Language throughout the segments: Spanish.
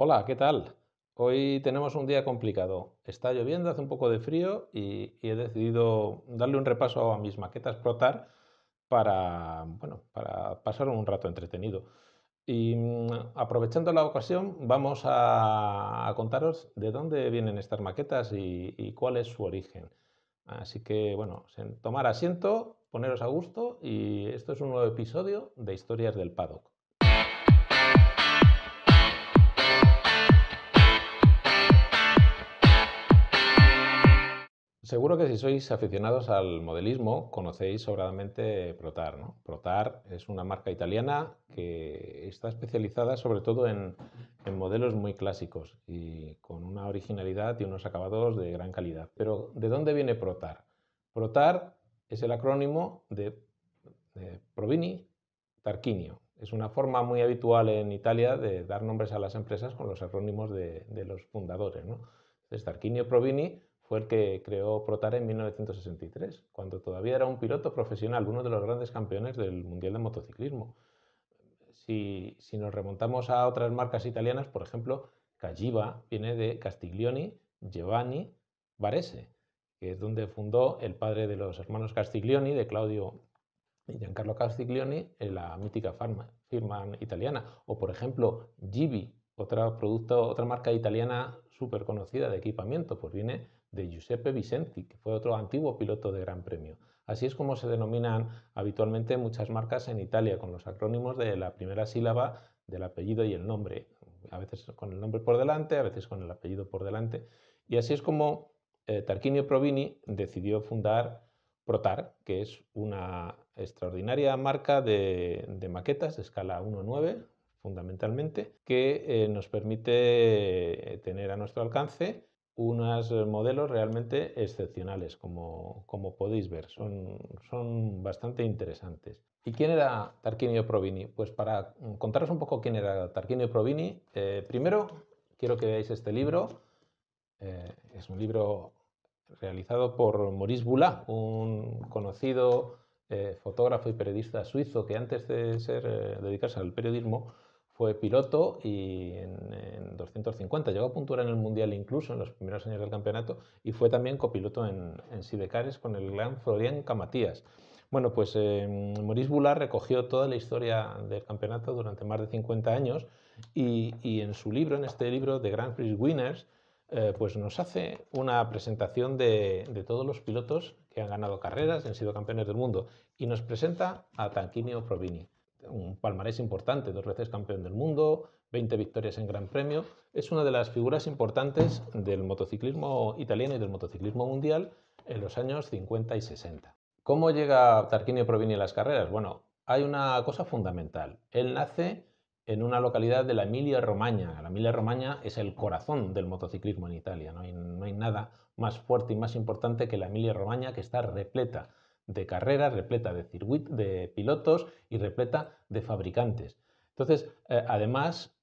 Hola, ¿qué tal? Hoy tenemos un día complicado. Está lloviendo, hace un poco de frío y, he decidido darle un repaso a mis maquetas Protar para, bueno, para pasar un rato entretenido. Y mm, aprovechando la ocasión, vamos a, contaros de dónde vienen estas maquetas y, y, cuál es su origen. Así que, bueno, tomar asiento, poneros a gusto y esto es un nuevo episodio de Historias del Paddock. seguro que si sois aficionados al modelismo conocéis sobradamente Protar. Protar es una marca italiana que está especializada sobre todo en, modelos muy clásicos y con una originalidad y unos acabados de gran calidad. Pero ¿de dónde viene Protar? Protar es el acrónimo de, Provini Tarquinio. Es una forma muy habitual en Italia de dar nombres a las empresas con los acrónimos de, los fundadores. ¿no? Entonces, Tarquinio Provini fue el que creó Protar en 1963, cuando todavía era un piloto profesional, uno de los grandes campeones del Mundial de Motociclismo. Si, nos remontamos a otras marcas italianas, por ejemplo, Cagiva viene de Castiglioni, Giovanni, Varese, que es donde fundó el padre de los hermanos Castiglioni, de Claudio y Giancarlo Castiglioni, en la mítica firma, firma italiana. O, por ejemplo, Gibi, otra, producto, otra marca italiana súper conocida de equipamiento, pues viene de Giuseppe Vicenti, que fue otro antiguo piloto de Gran Premio. Así es como se denominan habitualmente muchas marcas en Italia, con los acrónimos de la primera sílaba del apellido y el nombre. A veces con el nombre por delante, a veces con el apellido por delante. Y así es como eh, Tarquinio Provini decidió fundar Protar, que es una extraordinaria marca de, maquetas de escala 1.9, fundamentalmente, que eh, nos permite eh, tener a nuestro alcance unos eh, modelos realmente excepcionales, como, podéis ver, son, bastante interesantes. ¿Y quién era Tarquinio Provini? Pues para mm, contaros un poco quién era Tarquinio Provini, eh, primero quiero que veáis este libro. Eh, es un libro realizado por Maurice Boulat, un conocido fotógrafo y periodista suizo que antes de ser, dedicarse al periodismo, fue piloto y en, 250 llegó a puntuar en el Mundial incluso en los primeros años del campeonato y fue también copiloto en, en Sidecares con el gran Florian Camatías. Bueno, pues em, Maurice Boulard recogió toda la historia del campeonato durante más de 50 años y, en su libro, en este libro de Grand Prix Winners, eh, pues nos hace una presentación de, de, todos los pilotos que han ganado carreras y han sido campeones del mundo y nos presenta a Tanquinio Provini un palmarés importante, dos veces campeón del mundo, 20 victorias en Gran Premio. Es una de las figuras importantes del motociclismo italiano y del motociclismo mundial en los años 50 y 60. ¿Cómo llega Tarquinio Provini a las carreras? Bueno, hay una cosa fundamental. Él nace en una localidad de la Emilia-Romaña. La Emilia-Romaña es el corazón del motociclismo en Italia. No hay, nada más fuerte y más importante que la Emilia-Romaña, que está repleta de carrera, repleta de circuitos, de pilotos y repleta de fabricantes. Entonces, eh, además,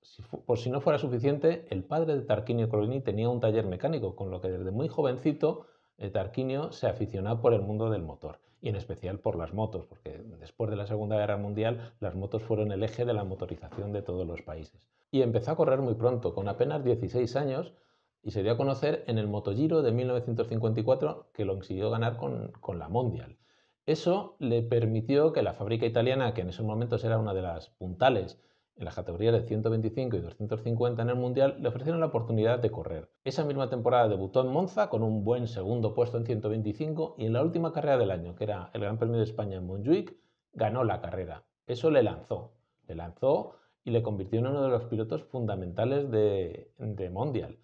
por si no fuera suficiente, el padre de Tarquinio Colini tenía un taller mecánico, con lo que desde muy jovencito eh, Tarquinio se aficionó por el mundo del motor y en especial por las motos, porque después de la Segunda Guerra Mundial las motos fueron el eje de la motorización de todos los países. Y empezó a correr muy pronto, con apenas 16 años, y se dio a conocer en el Motogiro de 1954 que lo consiguió ganar con, con la Mondial. Eso le permitió que la fábrica italiana, que en esos momentos era una de las puntales en las categorías de 125 y 250 en el Mundial, le ofrecieron la oportunidad de correr. Esa misma temporada debutó en Monza con un buen segundo puesto en 125 y en la última carrera del año, que era el Gran Premio de España en Montjuic, ganó la carrera. Eso le lanzó, le lanzó y le convirtió en uno de los pilotos fundamentales de, de Mundial.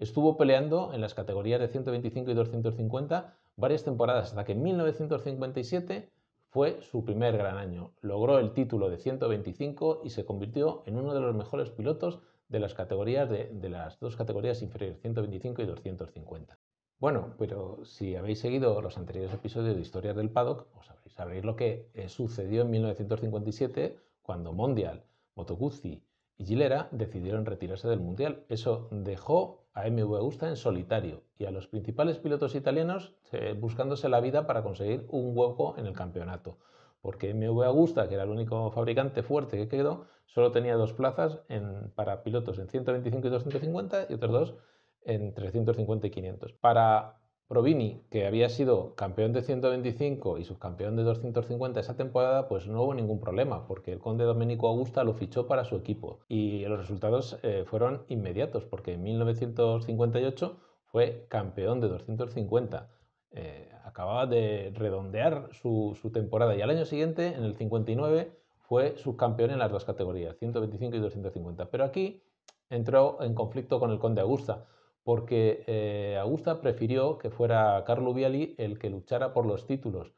Estuvo peleando en las categorías de 125 y 250 varias temporadas hasta que en 1957 fue su primer gran año. Logró el título de 125 y se convirtió en uno de los mejores pilotos de las categorías de, las dos categorías inferiores, 125 y 250. Bueno, pero si habéis seguido los anteriores episodios de Historias del Paddock, os sabréis, lo que eh, sucedió en 1957 cuando Mondial, Motoguzzi y Gilera decidieron retirarse del Mundial. Eso dejó a MV Gusta en solitario y a los principales pilotos italianos eh, buscándose la vida para conseguir un hueco en el campeonato, porque MV gusta, que era el único fabricante fuerte que quedó, solo tenía dos plazas en, para pilotos en 125 y 250 y otros dos en 350 y 500. Para Provini, que había sido campeón de 125 y subcampeón de 250 esa temporada, pues no hubo ningún problema, porque el conde Domenico Augusta lo fichó para su equipo. Y los resultados eh, fueron inmediatos, porque en 1958 fue campeón de 250. Eh, acababa de redondear su temporada y al año siguiente, en el 59, fue subcampeón en las dos categorías, 125 y 250. Pero aquí entró en conflicto con el conde Augusta, porque eh, Augusta prefirió que fuera Carlo Viali el que luchara por los títulos.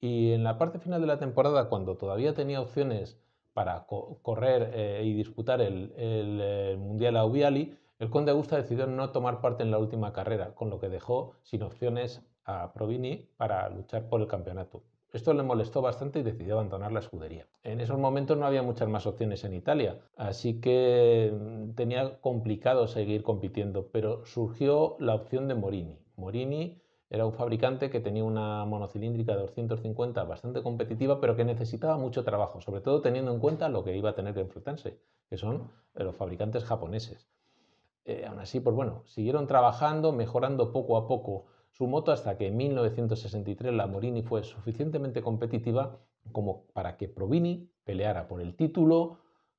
Y en la parte final de la temporada, cuando todavía tenía opciones para correr eh, y disputar el, eh, Mundial a Ubiali, el conde Augusta decidió no tomar parte en la última carrera, con lo que dejó sin opciones a Provini para luchar por el campeonato. Esto le molestó bastante y decidió abandonar la escudería. En esos momentos no había muchas más opciones en Italia, así que mm, tenía complicado seguir compitiendo, pero surgió la opción de Morini. Morini era un fabricante que tenía una monocilíndrica de 250 bastante competitiva, pero que necesitaba mucho trabajo, sobre todo teniendo en cuenta lo que iba a tener que enfrentarse, que son eh, los fabricantes japoneses. Eh, aún así, pues bueno, siguieron trabajando, mejorando poco a poco su moto hasta que en 1963 la Morini fue suficientemente competitiva como para que Provini peleara por el título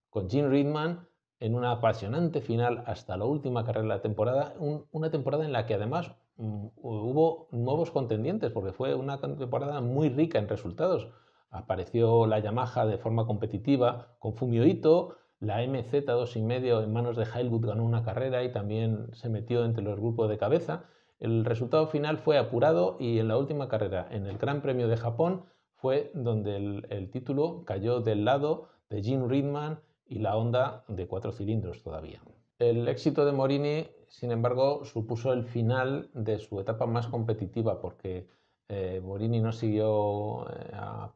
con Jim Ridman en una apasionante final hasta la última carrera de la temporada, una temporada en la que además mm, hubo nuevos contendientes, porque fue una temporada muy rica en resultados. Apareció la Yamaha de forma competitiva con Fumio Ito, la MZ 2.5 y medio en manos de Heilwood ganó una carrera y también se metió entre los grupos de cabeza. El resultado final fue apurado y en la última carrera, en el Gran Premio de Japón, fue donde el, título cayó del lado de Jim Ridman y la Honda de cuatro cilindros todavía. El éxito de Morini, sin embargo, supuso el final de su etapa más competitiva porque eh, Morini no siguió eh,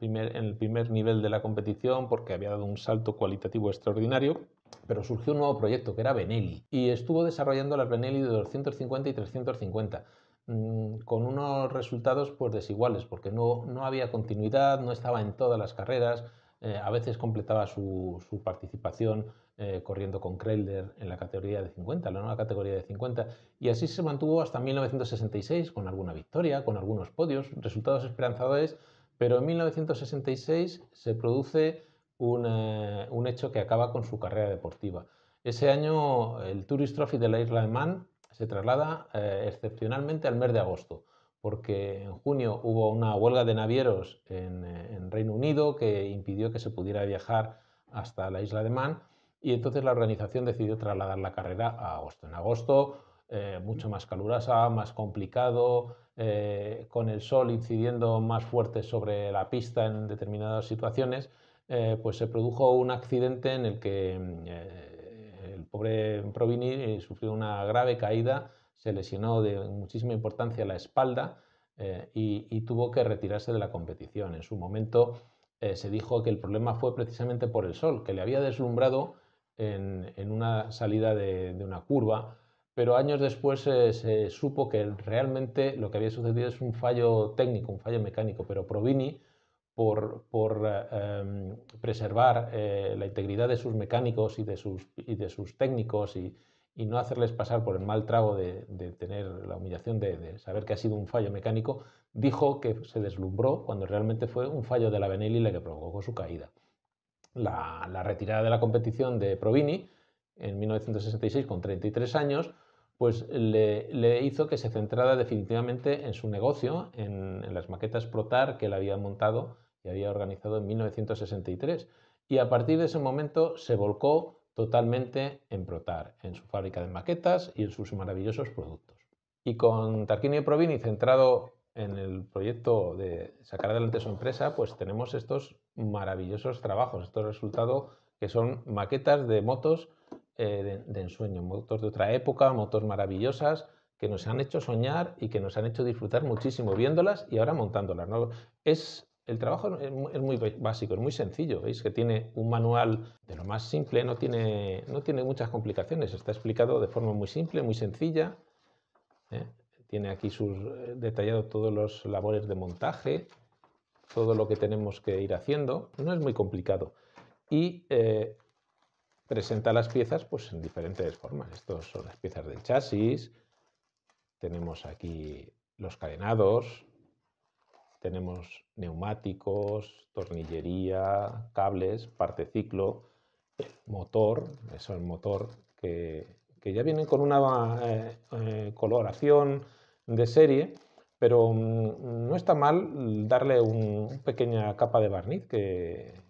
en el primer nivel de la competición porque había dado un salto cualitativo extraordinario pero surgió un nuevo proyecto que era Benelli y estuvo desarrollando las Benelli de 250 y 350 mm, con unos resultados pues desiguales porque no, había continuidad, no estaba en todas las carreras, eh, a veces completaba su, participación eh, corriendo con Krelder en la categoría de 50, la nueva categoría de 50, y así se mantuvo hasta 1966 con alguna victoria, con algunos podios, resultados esperanzadores, pero en 1966 se produce un, hecho que acaba con su carrera deportiva. Ese año el Tourist Trophy de la isla de Man se traslada eh, excepcionalmente al mes de agosto, porque en junio hubo una huelga de navieros eh, en, Reino Unido que impidió que se pudiera viajar hasta la isla de Man y entonces la organización decidió trasladar la carrera a agosto. En agosto, eh, mucho más calurosa, más complicado, con el sol incidiendo más fuerte sobre la pista en determinadas situaciones eh, pues se produjo un accidente en el que mm, eh, el pobre Provini eh, sufrió una grave caída, se lesionó de muchísima importancia la espalda y, tuvo que retirarse de la competición. En su momento se dijo que el problema fue precisamente por el sol, que le había deslumbrado en, una salida de, una curva, pero años después se supo que realmente lo que había sucedido es un fallo técnico, un fallo mecánico, pero Provini por, em, preservar eh, la integridad de sus mecánicos y de sus, y de sus técnicos y, no hacerles pasar por el mal trago de, tener la humillación de, saber que ha sido un fallo mecánico, dijo que se deslumbró cuando realmente fue un fallo de la Benelli la que provocó su caída. La, retirada de la competición de Provini en 1966 con 33 años pues le, hizo que se centrara definitivamente en su negocio, en, en las maquetas Protar que él había montado que había organizado en 1963. Y a partir de ese momento se volcó totalmente en Protar, en su fábrica de maquetas y en sus maravillosos productos. Y con Tarquinio Provini centrado en el proyecto de sacar adelante su empresa, pues tenemos estos maravillosos trabajos, estos resultados que son maquetas de motos eh, de, ensueño, motos de otra época, motos maravillosas que nos han hecho soñar y que nos han hecho disfrutar muchísimo viéndolas y ahora montándolas. ¿no? Es el trabajo es muy, básico, es muy sencillo. Veis que tiene un manual de lo más simple, no tiene, no tiene muchas complicaciones. Está explicado de forma muy simple, muy sencilla. ¿eh? Tiene aquí sus, eh, detallado todos los labores de montaje, todo lo que tenemos que ir haciendo. No es muy complicado. Y eh, presenta las piezas pues, en diferentes formas. Estas son las piezas del chasis. Tenemos aquí los cadenados, tenemos neumáticos, tornillería, cables, parte ciclo, motor, eso el motor, que, ya vienen con una eh, eh, coloración de serie, pero mm, no está mal darle una pequeña capa de barniz que,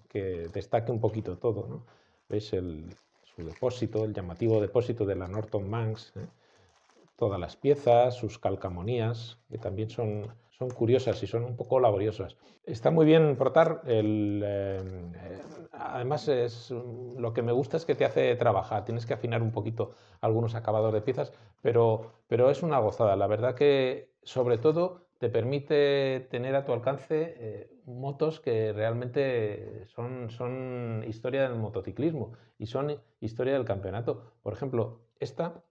destaque un poquito todo. ¿no? ¿Veis el, su depósito, el llamativo depósito de la Norton Manx? ¿eh? todas las piezas, sus calcamonías, que también son, son curiosas y son un poco laboriosas. Está muy bien portar... el, eh, eh, además es, lo que me gusta es que te hace trabajar, tienes que afinar un poquito algunos acabados de piezas, pero, pero es una gozada, la verdad que sobre todo te permite tener a tu alcance eh, motos que realmente son, son historia del motociclismo y son historia del campeonato. Por ejemplo, esta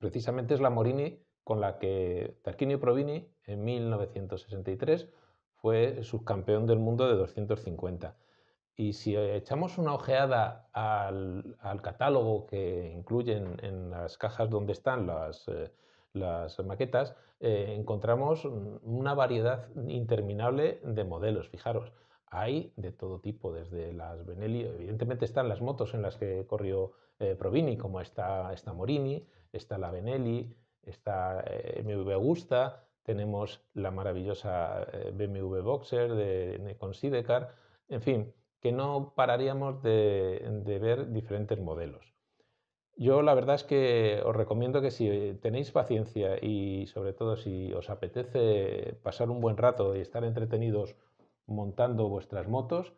Precisamente es la Morini con la que Tarquinio Provini en 1963 fue subcampeón del mundo de 250. Y si echamos una ojeada al, al catálogo que incluyen en las cajas donde están las, eh, las maquetas, eh, encontramos una variedad interminable de modelos, fijaros hay de todo tipo, desde las Benelli, evidentemente están las motos en las que corrió eh, Provini, como está, esta Morini, está la Benelli, está eh, MV Augusta, tenemos la maravillosa eh, BMW Boxer de, de, con Sidecar, en fin, que no pararíamos de, de ver diferentes modelos. Yo la verdad es que os recomiendo que si tenéis paciencia y sobre todo si os apetece pasar un buen rato y estar entretenidos montando vuestras motos.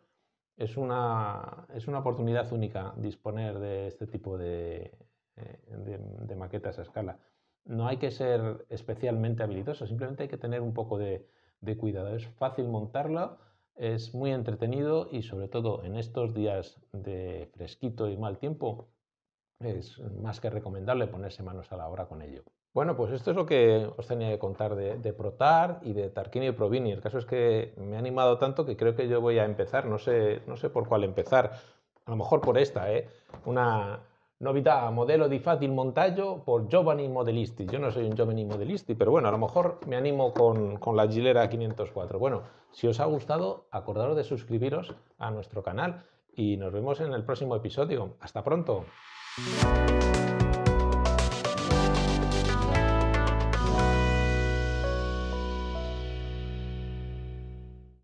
Es una, es una oportunidad única disponer de este tipo eh, de, maquetas a escala. No hay que ser especialmente habilidoso, simplemente hay que tener un poco de, de cuidado. Es fácil montarla, es muy entretenido y sobre todo en estos días de fresquito y mal tiempo es más que recomendable ponerse manos a la obra con ello. Bueno, pues esto es lo que os tenía que contar de, Protar y de Tarquini y Provini. El caso es que me ha animado tanto que creo que yo voy a empezar, no sé, no sé por cuál empezar. A lo mejor por esta, ¿eh? Una novita modelo di fácil montaggio por Giovanni Modelisti. Yo no soy un Giovanni Modelisti, pero bueno, a lo mejor me animo con, con la Gilera 504. Bueno, si os ha gustado, acordaros de suscribiros a nuestro canal y nos vemos en el próximo episodio. Hasta pronto.